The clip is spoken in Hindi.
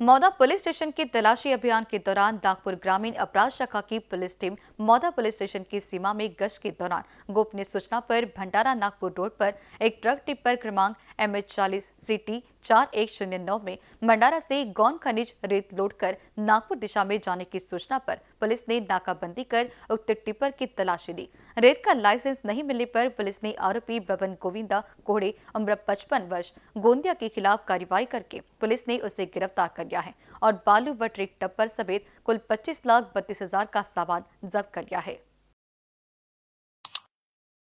मौदा पुलिस स्टेशन के तलाशी अभियान के दौरान नागपुर ग्रामीण अपराध शाखा की police team Mauda police station की सीमा में गश्त के दौरान गोपनीय सूचना पर भंडारा नागपुर रोड पर एक ट्रक टिप्पर क्रमांक एम एच चालीस सी टी चार एक शून्य नौ में मंडारा से गौन खनिज रेत लोडकर नागपुर दिशा में जाने की सूचना पर पुलिस ने नाकाबंदी कर उक्त टिपर की तलाशी ली रेत का लाइसेंस नहीं मिलने पर पुलिस ने आरोपी बबन गोविंदा कोहड़े उम्र पचपन वर्ष गोंदिया के खिलाफ कार्रवाई करके पुलिस ने उसे गिरफ्तार कर लिया है और बालू व ट्रिक टप्पर समेत कुल पच्चीस लाख बत्तीस हजार का सामान जब्त कर लिया है